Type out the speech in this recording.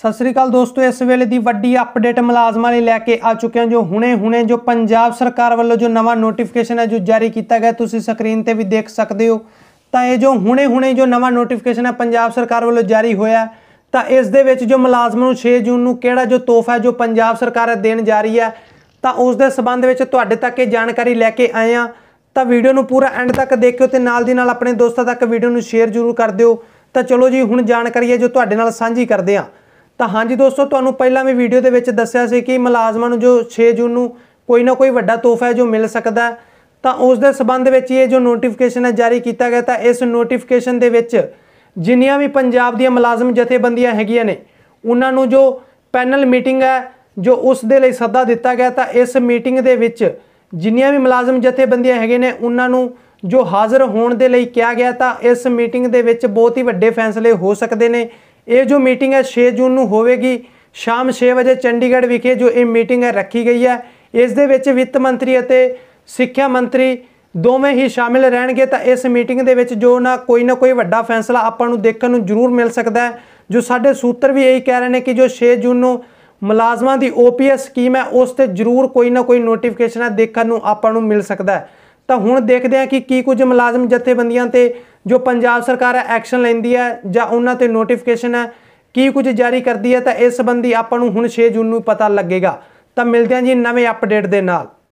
ਸਤਿ ਸ੍ਰੀ ਅਕਾਲ ਦੋਸਤੋ ਇਸ ਵੇਲੇ ਦੀ ਵੱਡੀ ਅਪਡੇਟ ਮੁਲਾਜ਼ਮਾਂ ਲਈ ਲੈ ਕੇ ਆ ਚੁੱਕੇ ਹਾਂ ਜੋ ਹੁਣੇ-ਹੁਣੇ ਜੋ ਪੰਜਾਬ ਸਰਕਾਰ ਵੱਲੋਂ ਜੋ ਨਵਾਂ ਨੋਟੀਫਿਕੇਸ਼ਨ ਹੈ ਜੋ ਜਾਰੀ ਕੀਤਾ ਗਿਆ ਤੁਸੀਂ ਸਕਰੀਨ ਤੇ ਵੀ ਦੇਖ ਸਕਦੇ ਹੋ ਤਾਂ ਇਹ ਜੋ ਹੁਣੇ-ਹੁਣੇ ਜੋ ਨਵਾਂ ਨੋਟੀਫਿਕੇਸ਼ਨ ਹੈ ਪੰਜਾਬ ਸਰਕਾਰ ਵੱਲੋਂ ਜਾਰੀ ਹੋਇਆ ਤਾਂ ਇਸ ਦੇ ਵਿੱਚ ਜੋ ਮੁਲਾਜ਼ਮਾਂ ਨੂੰ 6 ਜੂਨ ਨੂੰ ਕਿਹੜਾ ਜੋ ਤੋਹਫਾ ਜੋ ਪੰਜਾਬ ਸਰਕਾਰ ਦੇਣ ਜਾ ਰਹੀ ਹੈ ਤਾਂ ਉਸ ਦੇ ਸਬੰਧ ਵਿੱਚ ਤੁਹਾਡੇ ਤੱਕ ਇਹ ਜਾਣਕਾਰੀ ਲੈ ਕੇ ਆਏ ਆ ਤਾਂ ਵੀਡੀਓ ਨੂੰ ਪੂਰਾ ਐਂਡ ਤੱਕ ਦੇਖਿਓ ਤੇ ਨਾਲ ਦੀ ਨਾਲ ਆਪਣੇ ਦੋਸਤਾਂ ਤੱਕ ਵੀਡੀਓ ਨੂੰ ਸ਼ੇਅਰ ਜ਼ਰੂਰ ਕਰ ਦਿਓ ਤਾਂ ਚਲੋ ਜੀ ਹੁਣ ਜਾਣਕਾਰੀ ਹੈ ਜੋ ਤੁਹਾਡੇ ਨਾਲ ਸਾਂਝੀ ਕਰਦੇ ਆ ਤਾਂ ਹਾਂਜੀ ਦੋਸਤੋ ਤੁਹਾਨੂੰ ਪਹਿਲਾਂ ਵੀ ਵੀਡੀਓ ਦੇ ਵਿੱਚ ਦੱਸਿਆ ਸੀ ਕਿ ਮੁਲਾਜ਼ਮਾਂ ਨੂੰ ਜੋ 6 ਜੂਨ ਨੂੰ ਕੋਈ ਨਾ ਕੋਈ ਵੱਡਾ ਤੋਹਫਾ ਹੈ ਜੋ ਮਿਲ ਸਕਦਾ ਤਾਂ ਉਸ ਦੇ ਸਬੰਧ ਵਿੱਚ ਇਹ ਜੋ ਨੋਟੀਫਿਕੇਸ਼ਨ ਹੈ ਜਾਰੀ ਕੀਤਾ ਗਿਆ ਤਾਂ ਇਸ ਨੋਟੀਫਿਕੇਸ਼ਨ ਦੇ ਵਿੱਚ ਜਿੰਨੀਆਂ ਵੀ ਪੰਜਾਬ ਦੀਆਂ ਮੁਲਾਜ਼ਮ ਜਥੇਬੰਦੀਆਂ ਹੈਗੀਆਂ ਨੇ ਉਹਨਾਂ ਨੂੰ ਜੋ ਪੈਨਲ ਮੀਟਿੰਗ ਹੈ ਜੋ ਉਸ ਦੇ ਲਈ ਸੱਦਾ ਦਿੱਤਾ ਗਿਆ ਤਾਂ ਇਸ ਮੀਟਿੰਗ ਦੇ ਵਿੱਚ ਜਿੰਨੀਆਂ ਵੀ ਮੁਲਾਜ਼ਮ ਜਥੇਬੰਦੀਆਂ ਹੈਗੇ ਨੇ ਉਹਨਾਂ ਨੂੰ ਜੋ ਹਾਜ਼ਰ ਹੋਣ ਦੇ ਲਈ ਕਿਹਾ ਗਿਆ ਤਾਂ ਇਸ ਮੀਟਿੰਗ ਦੇ ਵਿੱਚ ਬਹੁਤ ਹੀ ਵੱਡੇ ਫੈਸਲੇ ਹੋ ਸਕਦੇ ਨੇ ਇਹ ਜੋ ਮੀਟਿੰਗ ਹੈ 6 ਜੂਨ ਨੂੰ ਹੋਵੇਗੀ ਸ਼ਾਮ 6 ਵਜੇ ਚੰਡੀਗੜ੍ਹ ਵਿਖੇ ਜੋ ਇਹ ਮੀਟਿੰਗ ਹੈ ਰੱਖੀ ਗਈ ਹੈ ਇਸ ਦੇ ਵਿੱਚ ਵਿੱਤ ਮੰਤਰੀ ਅਤੇ ਸਿੱਖਿਆ ਮੰਤਰੀ ਦੋਵੇਂ ਹੀ ਸ਼ਾਮਿਲ ਰਹਿਣਗੇ ਤਾਂ ਇਸ ਮੀਟਿੰਗ ਦੇ ਵਿੱਚ ਜੋ ਨਾ ਕੋਈ ਨਾ ਕੋਈ ਵੱਡਾ ਫੈਸਲਾ ਆਪਾਂ ਨੂੰ ਦੇਖਣ ਨੂੰ ਜ਼ਰੂਰ ਮਿਲ ਸਕਦਾ ਹੈ ਜੋ ਸਾਡੇ ਸੂਤਰ ਵੀ ਇਹੀ ਕਹਿ ਰਹੇ ਨੇ ਕਿ ਜੋ 6 ਜੂਨ ਨੂੰ ਮੁਲਾਜ਼ਮਾਂ ਦੀ OPS ਸਕੀਮ ਹੈ ਉਸ ਤੇ ਜ਼ਰੂਰ ਕੋਈ ਨਾ ਕੋਈ ਨੋਟੀਫਿਕੇਸ਼ਨ ਦੇਖਣ ਨੂੰ ਆਪਾਂ ਨੂੰ ਮਿਲ ਸਕਦਾ ਹੈ ਤਾਂ ਹੁਣ ਦੇਖਦੇ ਹਾਂ ਕਿ ਕੀ ਕੁਝ ਮੁਲਾਜ਼ਮ ਜਥੇਬੰਦੀਆਂ ਤੇ ਜੋ ਪੰਜਾਬ ਸਰਕਾਰ ਹੈ ਐਕਸ਼ਨ ਲੈਂਦੀ ਹੈ ਜਾਂ ਉਹਨਾਂ ਤੇ ਨੋਟੀਫਿਕੇਸ਼ਨ ਹੈ ਕੀ ਕੁਝ ਜਾਰੀ ਕਰਦੀ ਹੈ ਤਾਂ ਇਸ ਸੰਬੰਧੀ ਆਪਾਂ ਨੂੰ ਹੁਣ 6 ਜੂਨ ਨੂੰ ਪਤਾ ਲੱਗੇਗਾ ਤਾਂ ਮਿਲਦੇ ਹਾਂ ਜੀ ਨਵੇਂ ਅਪਡੇਟ ਦੇ ਨਾਲ